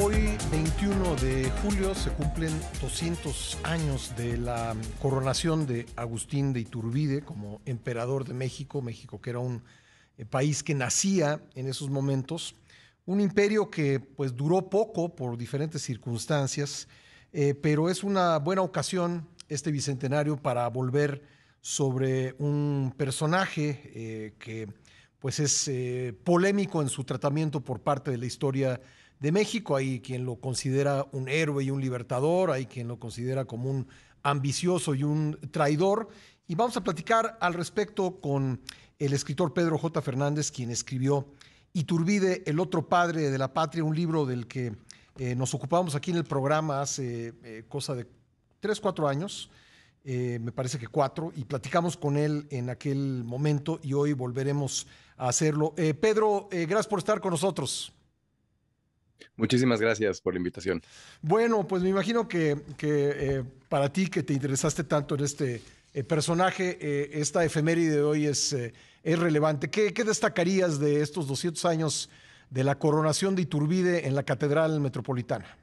Hoy, 21 de julio, se cumplen 200 años de la coronación de Agustín de Iturbide como emperador de México, México que era un eh, país que nacía en esos momentos, un imperio que pues duró poco por diferentes circunstancias, eh, pero es una buena ocasión este bicentenario para volver sobre un personaje eh, que pues es polémico en su tratamiento por parte de la historia de México. Hay quien lo considera un héroe y un libertador, hay quien lo considera como un ambicioso y un traidor. Y vamos a platicar al respecto con el escritor Pedro J. Fernández, quien escribió Iturbide, el otro padre de la patria, un libro del que eh, nos ocupamos aquí en el programa hace eh, cosa de tres, cuatro años, eh, me parece que cuatro, y platicamos con él en aquel momento y hoy volveremos a hacerlo. Pedro, gracias por estar con nosotros. Muchísimas gracias por la invitación. Bueno, pues me imagino que, eh, para ti que te interesaste tanto en este eh, personaje, eh, esta efeméride de hoy es, relevante. ¿Qué, destacarías de estos 200 años de la coronación de Iturbide en la Catedral Metropolitana?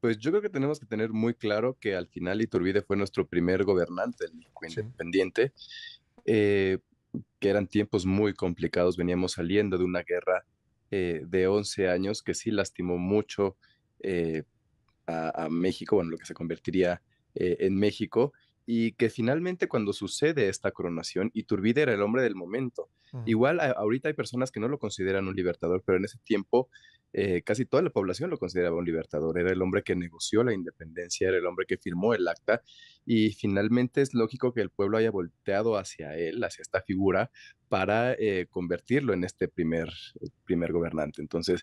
pues yo creo que tenemos que tener muy claro que al final Iturbide fue nuestro primer gobernante, independiente que eran tiempos muy complicados, veníamos saliendo de una guerra eh, de 11 años que sí lastimó mucho eh, a, México, bueno, lo que se convertiría eh, en México, y que finalmente cuando sucede esta coronación, Iturbide era el hombre del momento. Mm. Igual ahorita hay personas que no lo consideran un libertador, pero en ese tiempo eh, casi toda la población lo consideraba un libertador. Era el hombre que negoció la independencia, era el hombre que firmó el acta y finalmente es lógico que el pueblo haya volteado hacia él, hacia esta figura, para eh, convertirlo en este primer, primer gobernante. Entonces,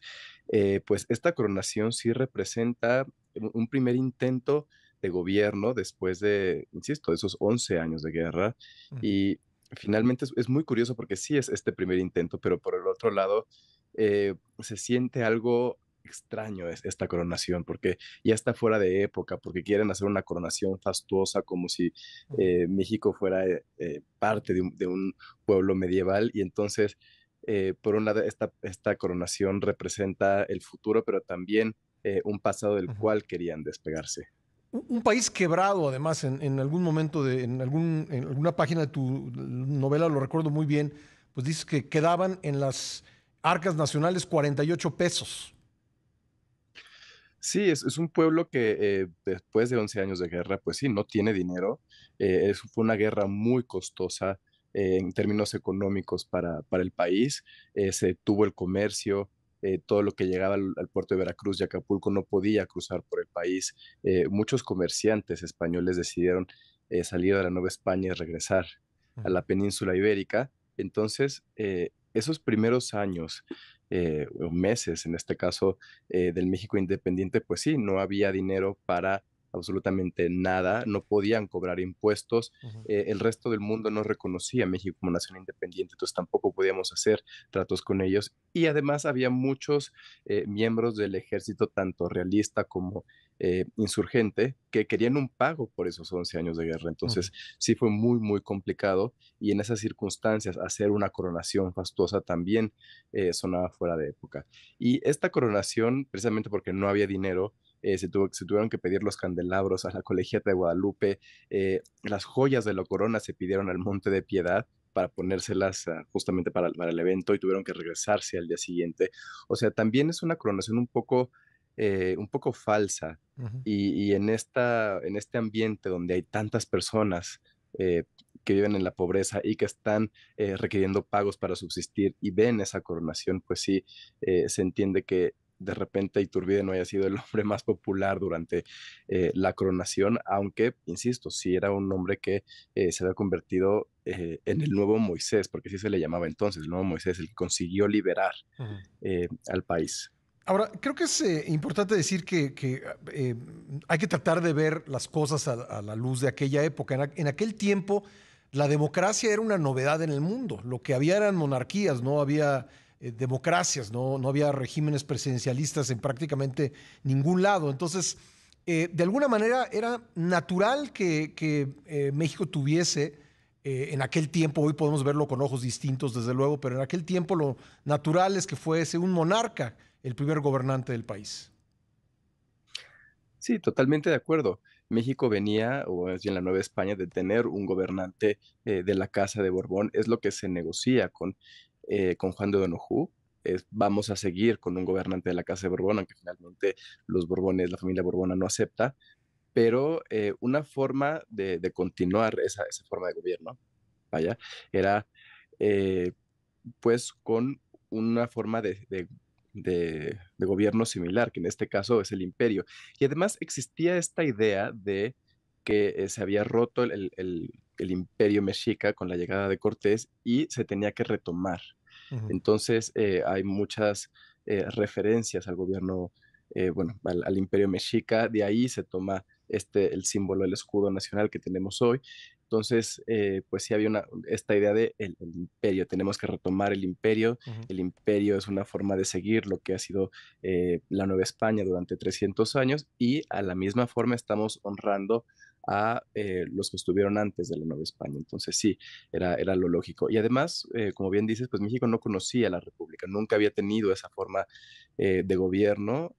eh, pues esta coronación sí representa un primer intento gobierno después de, insisto, esos 11 años de guerra. Y finalmente es, muy curioso porque sí es este primer intento, pero por el otro lado eh, se siente algo extraño esta coronación, porque ya está fuera de época, porque quieren hacer una coronación fastuosa como si eh, México fuera eh, parte de un, pueblo medieval y entonces, por un lado, esta, esta coronación representa el futuro, pero también un pasado del cual querían despegarse un país quebrado, además, en, algún momento, de, en, algún, en alguna página de tu novela, lo recuerdo muy bien, pues dices que quedaban en las arcas nacionales 48 pesos. Sí, es, un pueblo que eh, después de 11 años de guerra, pues sí, no tiene dinero. Eh, fue una guerra muy costosa eh, en términos económicos para, para el país. se tuvo el comercio, eh, todo lo que llegaba al, puerto de Veracruz y Acapulco no podía cruzar por el país. Eh, muchos comerciantes españoles decidieron eh, salir de la Nueva España y regresar a la península ibérica. Entonces, esos primeros años o meses, en este caso, del México independiente, pues sí, no había dinero para absolutamente nada, no podían cobrar impuestos, eh, el resto del mundo no reconocía a México como nación independiente, entonces tampoco podíamos hacer tratos con ellos. Y además había muchos eh, miembros del ejército, tanto realista como eh, insurgente, que querían un pago por esos 11 años de guerra. Entonces sí fue muy, muy complicado y en esas circunstancias hacer una coronación fastuosa también sonaba fuera de época. Y esta coronación, precisamente porque no había dinero, eh, se, tuvieron que pedir los candelabros a la colegiata de Guadalupe, eh, las joyas de la corona se pidieron al Monte de Piedad para ponérselas ah, justamente para, el evento y tuvieron que regresarse al día siguiente. O sea, también es una coronación un poco, eh, un poco falsa y, en, esta, en este ambiente donde hay tantas personas que viven en la pobreza y que están requiriendo pagos para subsistir y ven esa coronación, pues sí, se entiende que de repente Iturbide no haya sido el hombre más popular durante eh, la coronación, aunque, insisto, sí era un hombre que eh, se había convertido eh, en el nuevo Moisés, porque así se le llamaba entonces, el nuevo Moisés, el que consiguió liberar al país. Ahora, creo que es importante decir que, hay que tratar de ver las cosas a, la luz de aquella época. en, aquel tiempo, la democracia era una novedad en el mundo. Lo que había eran monarquías, no había eh, democracias, ¿no? no había regímenes presidencialistas en prácticamente ningún lado. Entonces, eh, de alguna manera era natural que, eh, México tuviese en aquel tiempo, hoy podemos verlo con ojos distintos desde luego, pero en aquel tiempo lo natural es que fuese un monarca el primer gobernante del país. Sí, totalmente de acuerdo. México venía, o en la Nueva España, de tener un gobernante de la Casa de Borbón. Es lo que se negocia con eh, con Juan de Donojú. vamos a seguir con un gobernante de la Casa de Borbón, aunque finalmente los Borbones, la familia Borbona no acepta, pero eh, una forma de, continuar esa, forma de gobierno, vaya, era eh, pues con una forma de, gobierno similar, que en este caso es el imperio. Y además existía esta idea de que se había roto el el imperio mexica con la llegada de Cortés y se tenía que retomar. Entonces eh, hay muchas eh, referencias al gobierno, eh, bueno, al, imperio mexica, de ahí se toma este, el símbolo el escudo nacional que tenemos hoy. Entonces, pues sí había una, esta idea de el, imperio, tenemos que retomar el imperio, el imperio es una forma de seguir lo que ha sido la Nueva España durante 300 años y a la misma forma estamos honrando a eh, los que estuvieron antes de la Nueva España. Entonces sí, era, era lo lógico. Y además, eh, como bien dices, pues México no conocía la República, nunca había tenido esa forma eh, de gobierno.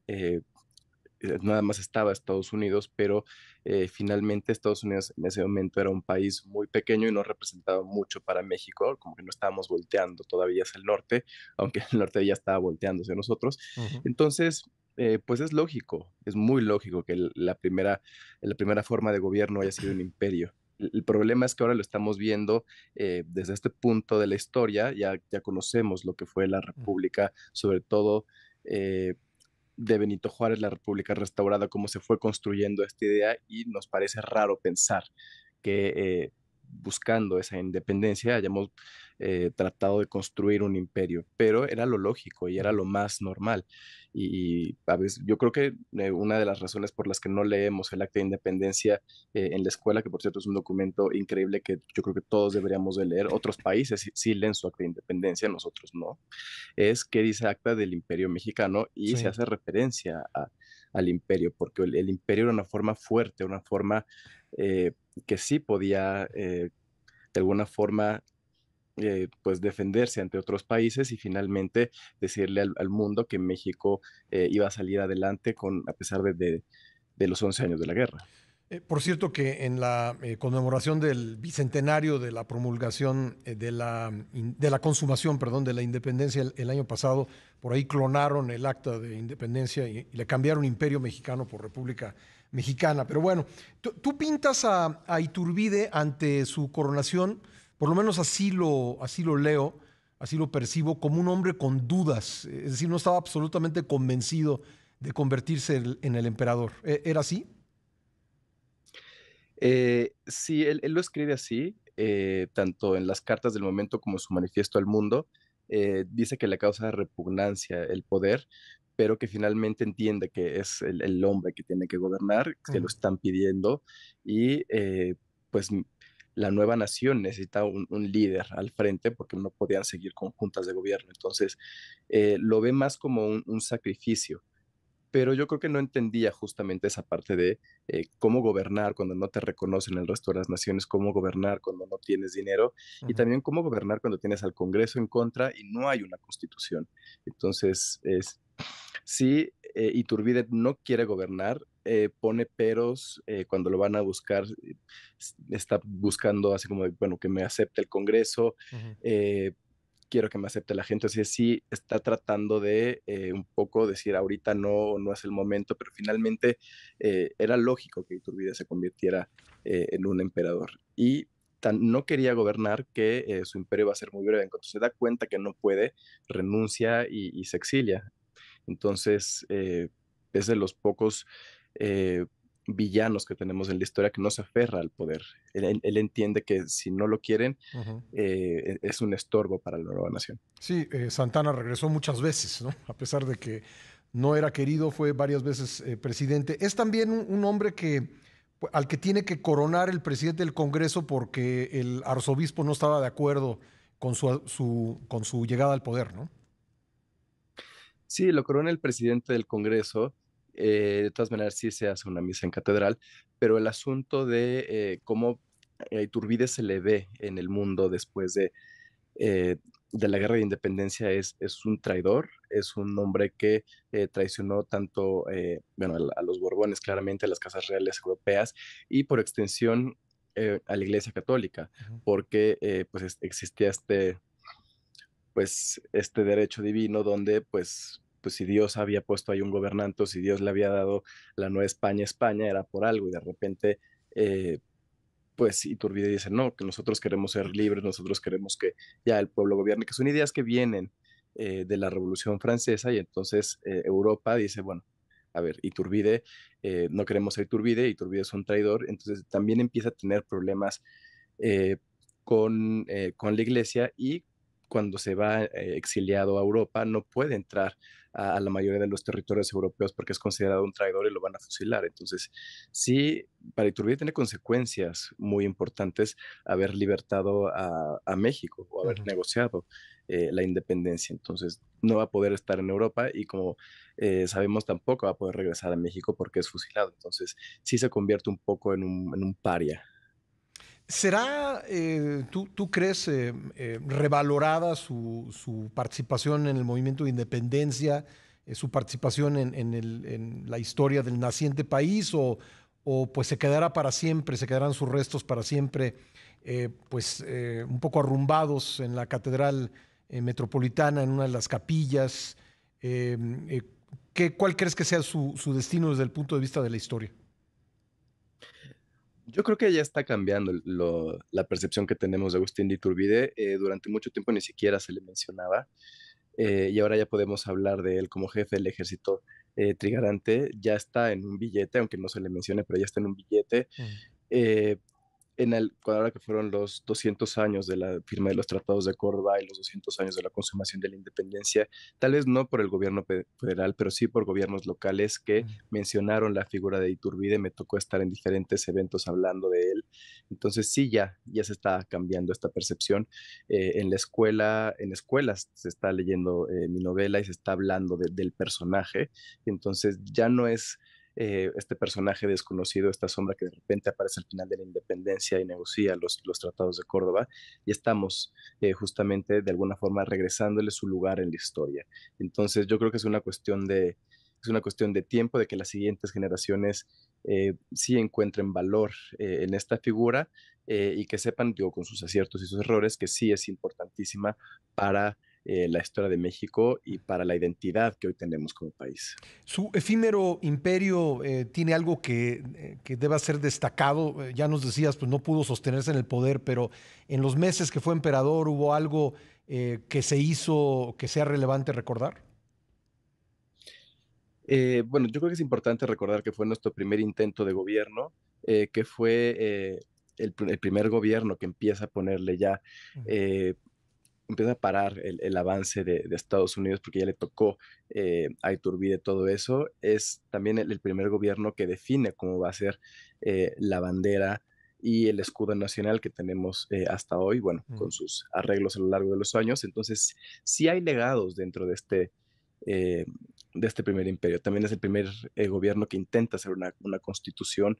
Nada más estaba Estados Unidos, pero finalmente Estados Unidos en ese momento era un país muy pequeño y no representaba mucho para México, como que no estábamos volteando todavía hacia el norte, aunque el norte ya estaba volteándose nosotros. Entonces, eh, pues es lógico, es muy lógico que la primera, la primera forma de gobierno haya sido un imperio. El problema es que ahora lo estamos viendo eh, desde este punto de la historia, ya, ya conocemos lo que fue la mm. República, sobre todo eh, de Benito Juárez, la República restaurada, cómo se fue construyendo esta idea y nos parece raro pensar que buscando esa independencia hayamos tratado de construir un imperio, pero era lo lógico y era mm. lo más normal y yo creo que eh, una de las razones por las que no leemos el Acta de Independencia eh, en la escuela, que por cierto es un documento increíble que yo creo que todos deberíamos de leer, otros países sí, leen su Acta de Independencia, nosotros no, es que dice Acta del Imperio Mexicano y se hace referencia al imperio, porque el, imperio era una forma fuerte, una forma eh, que sí podía... de alguna forma eh, pues defenderse ante otros países y finalmente decirle al, mundo que México eh, iba a salir adelante con, a pesar de, los 11 años de la guerra. Eh, por cierto que en la conmemoración del bicentenario de la promulgación de, la, de la consumación, perdón, de la independencia el, año pasado, por ahí clonaron el acta de independencia y, le cambiaron Imperio Mexicano por República Mexicana. Pero bueno, tú pintas a, a Iturbide ante su coronación por lo menos así lo, así lo leo, así lo percibo, como un hombre con dudas. Es decir, no estaba absolutamente convencido de convertirse en el emperador. ¿E, ¿Era así? Eh, sí, él, lo escribe así, eh, tanto en las cartas del momento como en su manifiesto al mundo. Eh, dice que le causa repugnancia el poder, pero que finalmente entiende que es el, hombre que tiene que gobernar, que lo están pidiendo y pues la nueva nación necesita un, líder al frente porque no podían seguir con juntas de gobierno. Entonces, eh, lo ve más como un, sacrificio. Pero yo creo que no entendía justamente esa parte de eh, cómo gobernar cuando no te reconocen el resto de las naciones, cómo gobernar cuando no tienes dinero y también cómo gobernar cuando tienes al Congreso en contra y no hay una constitución. Entonces, es, sí, eh, Iturbide no quiere gobernar, eh, pone peros eh, cuando lo van a buscar, eh, está buscando así como, bueno, que me acepte el Congreso, quiero que me acepte la gente, así sí está tratando de un poco decir ahorita no, no es el momento, pero finalmente era lógico que Iturbide se convirtiera en un emperador. Y tan, no quería gobernar que su imperio va a ser muy breve, en se da cuenta que no puede, renuncia y, y se exilia. Entonces, es de los pocos eh, villanos que tenemos en la historia que no se aferra al poder. Él, entiende que si no lo quieren, eh, e, es un estorbo para la nueva nación. Sí, eh, Santana regresó muchas veces, ¿no? A pesar de que no era querido, fue varias veces presidente. Es también un, hombre que pues, al que tiene que coronar el presidente del Congreso porque el arzobispo no estaba de acuerdo con su, con su llegada al poder, ¿no? Sí, lo corona el presidente del Congreso eh, de todas maneras, sí se hace una misa en catedral, pero el asunto de eh, cómo a eh, Iturbide se le ve en el mundo después de, de la guerra de independencia es, es un traidor, es un hombre que traicionó tanto a, los Borbones, claramente, a las casas reales europeas y por extensión a la Iglesia Católica, porque pues existía este, pues, este derecho divino donde pues pues si Dios había puesto ahí un gobernante, si Dios le había dado la Nueva España España, era por algo, y de repente, eh, pues Iturbide dice, no, que nosotros queremos ser libres, nosotros queremos que ya el pueblo gobierne, que son ideas que vienen eh, de la Revolución Francesa, y entonces eh, Europa dice, bueno, a ver, Iturbide, no queremos ser Iturbide, Iturbide es un traidor, entonces también empieza a tener problemas con, con la iglesia y cuando se va eh, exiliado a Europa, no puede entrar a, la mayoría de los territorios europeos porque es considerado un traidor y lo van a fusilar. Entonces, sí, para Iturbide tiene consecuencias muy importantes haber libertado a, México o haber negociado eh, la independencia. Entonces, no va a poder estar en Europa y como eh, sabemos tampoco va a poder regresar a México porque es fusilado. Entonces, sí se convierte un poco en un, en un paria ¿Será, eh, tú, crees, eh, eh, revalorada su, participación en el movimiento de independencia, su participación en, la historia del naciente país o, pues se quedará para siempre, se quedarán sus restos para siempre, pues un poco arrumbados en la catedral metropolitana, en una de las capillas? ¿qué, ¿Cuál crees que sea su destino desde el punto de vista de la historia? Yo creo que ya está cambiando la percepción que tenemos de Agustín de Iturbide. Eh, durante mucho tiempo ni siquiera se le mencionaba eh, y ahora ya podemos hablar de él como jefe del ejército eh, trigarante. Ya está en un billete, aunque no se le mencione, pero ya está en un billete. Mm en el, ahora que fueron los 200 años de la firma de los tratados de Córdoba y los 200 años de la consumación de la independencia, tal vez no por el gobierno federal, pero sí por gobiernos locales que mencionaron la figura de Iturbide, me tocó estar en diferentes eventos hablando de él, entonces sí, ya, ya se está cambiando esta percepción. Eh, en la escuela, en escuelas se está leyendo eh, mi novela y se está hablando del personaje, entonces ya no es eh, este personaje desconocido, esta sombra que de repente aparece al final de la independencia y negocia los, los tratados de Córdoba, y estamos eh, justamente de alguna forma regresándole su lugar en la historia. Entonces yo creo que es una cuestión de, es una cuestión de tiempo, de que las siguientes generaciones eh, sí encuentren valor en esta figura y que sepan, digo, con sus aciertos y sus errores, que sí es importantísima para eh, la historia de México y para la identidad que hoy tenemos como país. Su efímero imperio eh, tiene algo que, eh, que, deba ser destacado. Ya nos decías, pues no pudo sostenerse en el poder, pero en los meses que fue emperador hubo algo que se hizo que sea relevante recordar. bueno, yo creo que es importante recordar que fue nuestro primer intento de gobierno, que fue el, primer gobierno que empieza a ponerle ya empieza a parar el, avance de, Estados Unidos porque ya le tocó eh, a Iturbide todo eso, es también el, primer gobierno que define cómo va a ser eh, la bandera y el escudo nacional que tenemos eh, hasta hoy, bueno, con mm. sus arreglos a lo largo de los años. Entonces, sí hay legados dentro de este, de este primer imperio. También es el primer gobierno que intenta hacer una, una constitución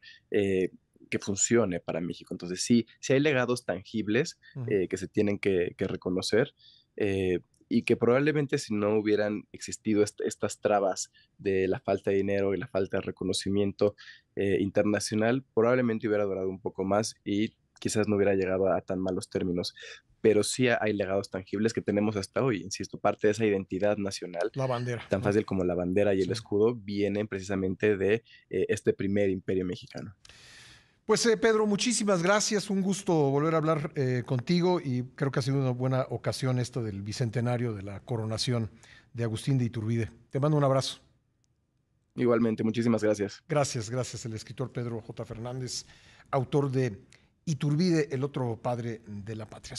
que funcione para México. Entonces, sí, sí hay legados tangibles eh, que se tienen que, reconocer eh, y que probablemente si no hubieran existido estas trabas de la falta de dinero y la falta de reconocimiento eh, internacional, probablemente hubiera durado un poco más y quizás no hubiera llegado a tan malos términos. Pero sí hay legados tangibles que tenemos hasta hoy, insisto, parte de esa identidad nacional. Tan fácil como la bandera y el escudo vienen precisamente de este primer imperio mexicano. Pues eh, Pedro, muchísimas gracias, un gusto volver a hablar eh, contigo y creo que ha sido una buena ocasión esto del bicentenario de la coronación de Agustín de Iturbide. Te mando un abrazo. Igualmente, muchísimas gracias. Gracias, gracias. El escritor Pedro J. Fernández, autor de Iturbide, el otro padre de la patria.